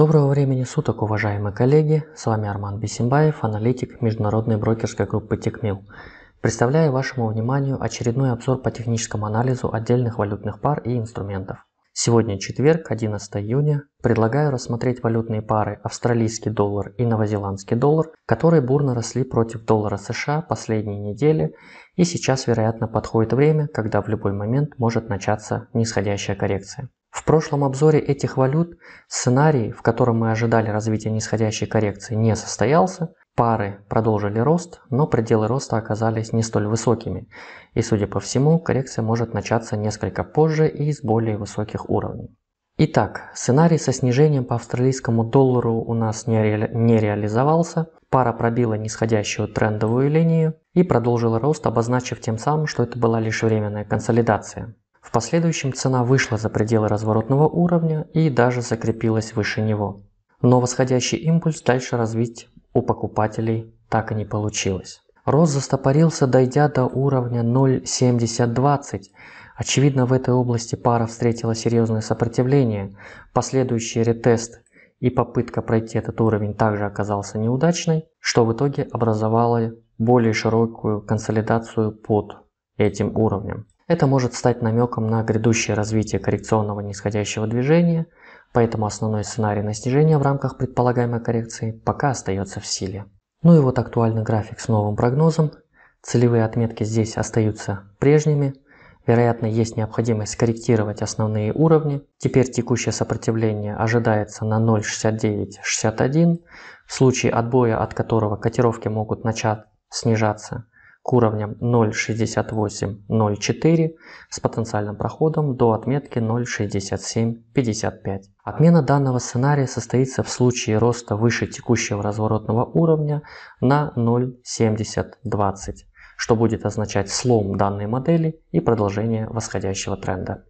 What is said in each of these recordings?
Доброго времени суток, уважаемые коллеги! С вами Арман Бесимбаев, аналитик международной брокерской группы Текмил. Представляю вашему вниманию очередной обзор по техническому анализу отдельных валютных пар и инструментов. Сегодня четверг, 11 июня. Предлагаю рассмотреть валютные пары австралийский доллар и новозеландский доллар, которые бурно росли против доллара США последние недели, и сейчас, вероятно, подходит время, когда в любой момент может начаться нисходящая коррекция. В прошлом обзоре этих валют сценарий, в котором мы ожидали развития нисходящей коррекции, не состоялся. Пары продолжили рост, но пределы роста оказались не столь высокими. И судя по всему, коррекция может начаться несколько позже и с более высоких уровней. Итак, сценарий со снижением по австралийскому доллару у нас не, ре... не реализовался. Пара пробила нисходящую трендовую линию и продолжила рост, обозначив тем самым, что это была лишь временная консолидация. В последующем цена вышла за пределы разворотного уровня и даже закрепилась выше него. Но восходящий импульс дальше развить у покупателей так и не получилось. Рост застопорился, дойдя до уровня 0.7020. Очевидно, в этой области пара встретила серьезное сопротивление. Последующий ретест и попытка пройти этот уровень также оказался неудачной, что в итоге образовало более широкую консолидацию под этим уровнем. Это может стать намеком на грядущее развитие коррекционного нисходящего движения, поэтому основной сценарий на снижение в рамках предполагаемой коррекции пока остается в силе. Ну и вот актуальный график с новым прогнозом. Целевые отметки здесь остаются прежними. Вероятно, есть необходимость скорректировать основные уровни. Теперь текущее сопротивление ожидается на 0.6961, в случае отбоя от которого котировки могут начать снижаться к уровням 0.6804 с потенциальным проходом до отметки 0.6755. Отмена данного сценария состоится в случае роста выше текущего разворотного уровня на 0.7020, что будет означать слом данной модели и продолжение восходящего тренда.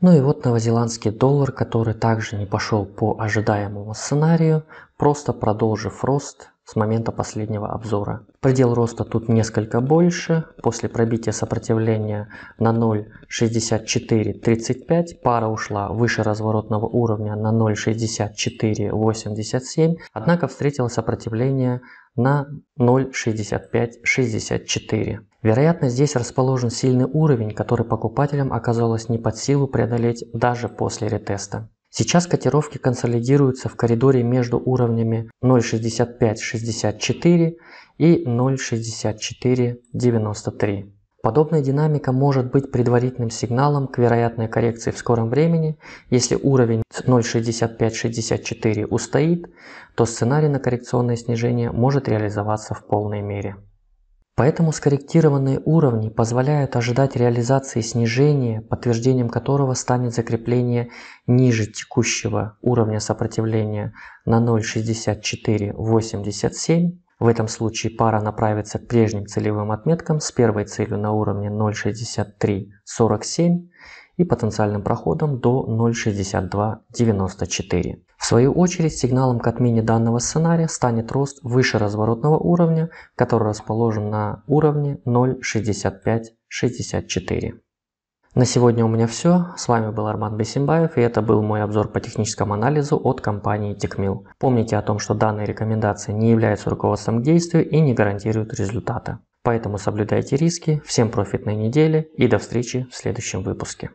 Ну и вот новозеландский доллар, который также не пошел по ожидаемому сценарию, просто продолжив рост с момента последнего обзора. Предел роста тут несколько больше. После пробития сопротивления на 0.6435 пара ушла выше разворотного уровня на 0.6487, однако встретила сопротивление на 0.6564. Вероятно, здесь расположен сильный уровень, который покупателям оказалось не под силу преодолеть даже после ретеста. Сейчас котировки консолидируются в коридоре между уровнями 0.6564 и 0.6493. Подобная динамика может быть предварительным сигналом к вероятной коррекции в скором времени. Если уровень 0.6564 устоит, то сценарий на коррекционное снижение может реализоваться в полной мере. Поэтому скорректированные уровни позволяют ожидать реализации снижения, подтверждением которого станет закрепление ниже текущего уровня сопротивления на 0.6487. В этом случае пара направится к прежним целевым отметкам с первой целью на уровне 0.6347 и потенциальным проходом до 0.6294. В свою очередь сигналом к отмене данного сценария станет рост выше разворотного уровня, который расположен на уровне 0.6564. На сегодня у меня все. С вами был Арман Бесимбаев и это был мой обзор по техническому анализу от компании TechMill. Помните о том, что данные рекомендации не являются руководством к действию и не гарантируют результата. Поэтому соблюдайте риски, всем профитной недели и до встречи в следующем выпуске.